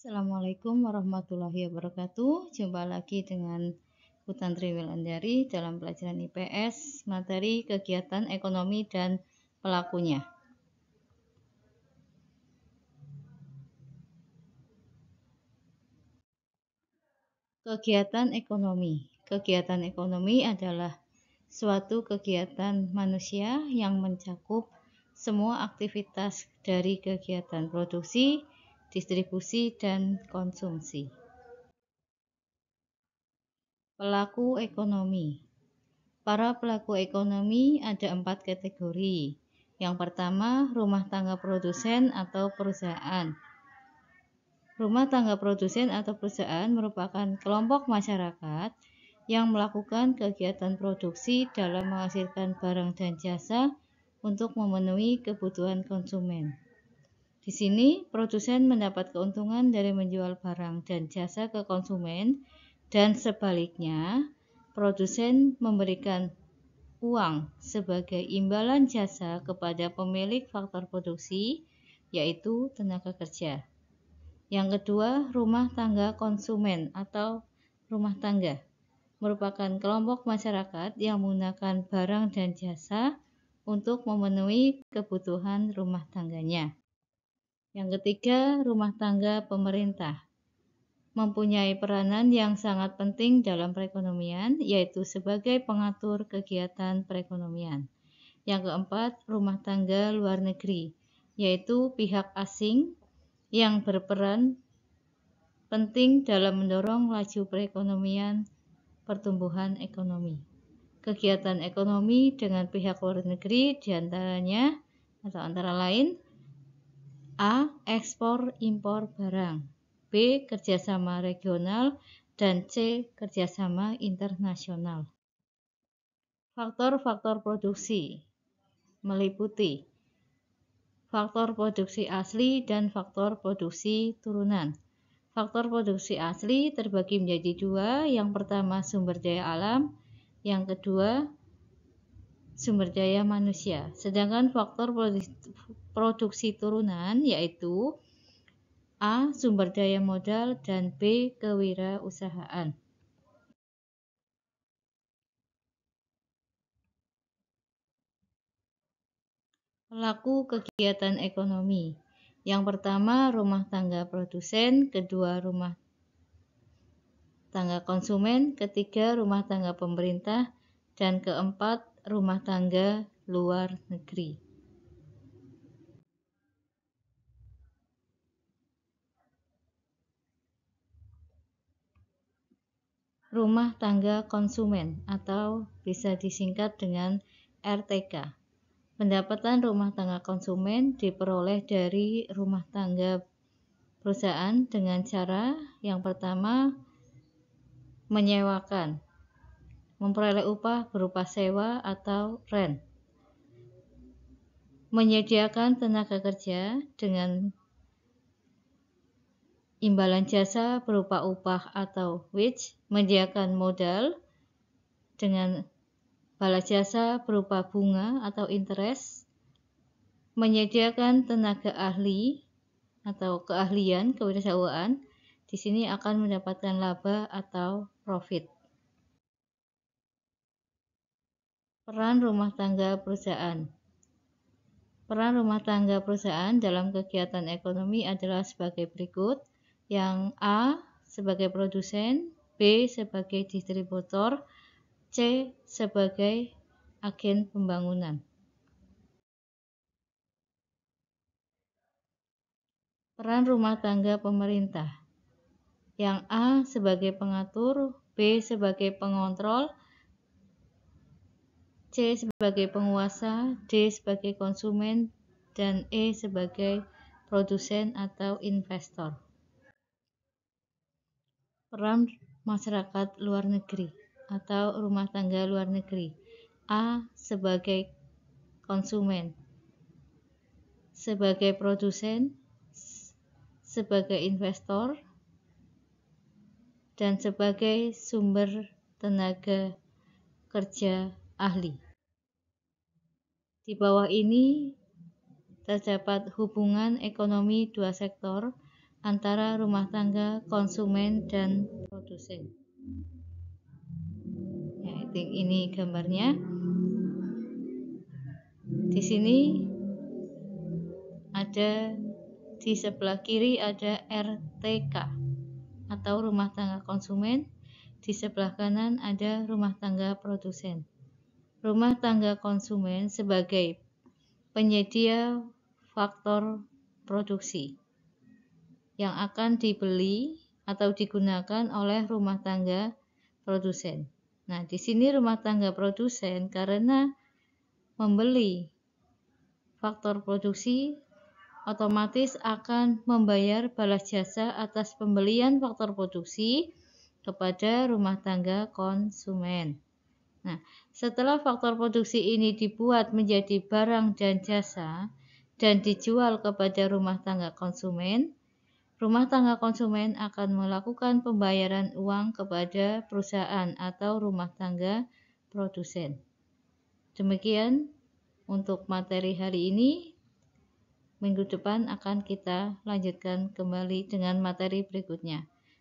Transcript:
Assalamualaikum warahmatullahi wabarakatuh. Jumpa lagi dengan Triwil Andari dalam pelajaran IPS materi kegiatan ekonomi dan pelakunya. Kegiatan ekonomi. Kegiatan ekonomi adalah suatu kegiatan manusia yang mencakup semua aktivitas dari kegiatan produksi, distribusi, dan konsumsi. Pelaku ekonomi Para pelaku ekonomi ada empat kategori. Yang pertama, rumah tangga produsen atau perusahaan. Rumah tangga produsen atau perusahaan merupakan kelompok masyarakat yang melakukan kegiatan produksi dalam menghasilkan barang dan jasa untuk memenuhi kebutuhan konsumen. Di sini, produsen mendapat keuntungan dari menjual barang dan jasa ke konsumen, dan sebaliknya, produsen memberikan uang sebagai imbalan jasa kepada pemilik faktor produksi, yaitu tenaga kerja. Yang kedua, rumah tangga konsumen atau rumah tangga merupakan kelompok masyarakat yang menggunakan barang dan jasa untuk memenuhi kebutuhan rumah tangganya. Yang ketiga, rumah tangga pemerintah mempunyai peranan yang sangat penting dalam perekonomian, yaitu sebagai pengatur kegiatan perekonomian. Yang keempat, rumah tangga luar negeri, yaitu pihak asing yang berperan penting dalam mendorong laju perekonomian pertumbuhan ekonomi. Kegiatan ekonomi dengan pihak luar negeri diantaranya atau antara lain A. Ekspor impor barang B. Kerjasama regional dan C. Kerjasama internasional Faktor-faktor produksi meliputi faktor produksi asli dan faktor produksi turunan. Faktor produksi asli terbagi menjadi dua, yang pertama sumber daya alam, yang kedua sumber daya manusia. Sedangkan faktor produksi turunan yaitu A. Sumber daya modal dan B. Kewirausahaan. Pelaku kegiatan ekonomi. Yang pertama rumah tangga produsen, kedua rumah tangga konsumen, ketiga rumah tangga pemerintah, dan keempat rumah tangga luar negeri. Rumah tangga konsumen atau bisa disingkat dengan RTK. Pendapatan rumah tangga konsumen diperoleh dari rumah tangga perusahaan dengan cara yang pertama menyewakan memperoleh upah berupa sewa atau rent, menyediakan tenaga kerja dengan imbalan jasa berupa upah atau wage, menyediakan modal dengan balas jasa berupa bunga atau interest, menyediakan tenaga ahli atau keahlian kewirausahaan, di sini akan mendapatkan laba atau profit. Peran rumah tangga perusahaan Peran rumah tangga perusahaan dalam kegiatan ekonomi adalah sebagai berikut. Yang A sebagai produsen, B sebagai distributor, C sebagai agen pembangunan. Peran rumah tangga pemerintah. Yang A sebagai pengatur, B sebagai pengontrol, C sebagai penguasa, D sebagai konsumen, dan E sebagai produsen atau investor. Peran masyarakat luar negeri atau rumah tangga luar negeri. A sebagai konsumen, sebagai produsen, sebagai investor, dan sebagai sumber tenaga kerja ahli. Di bawah ini terdapat hubungan ekonomi dua sektor antara rumah tangga, konsumen, dan produsen. Ya, ini gambarnya. Di sini ada di sebelah kiri ada RTK atau rumah tangga konsumen, di sebelah kanan ada rumah tangga produsen rumah tangga konsumen sebagai penyedia faktor produksi yang akan dibeli atau digunakan oleh rumah tangga produsen. Nah, di sini rumah tangga produsen karena membeli faktor produksi otomatis akan membayar balas jasa atas pembelian faktor produksi kepada rumah tangga konsumen. Nah, setelah faktor produksi ini dibuat menjadi barang dan jasa dan dijual kepada rumah tangga konsumen, rumah tangga konsumen akan melakukan pembayaran uang kepada perusahaan atau rumah tangga produsen. Demikian untuk materi hari ini. Minggu depan akan kita lanjutkan kembali dengan materi berikutnya.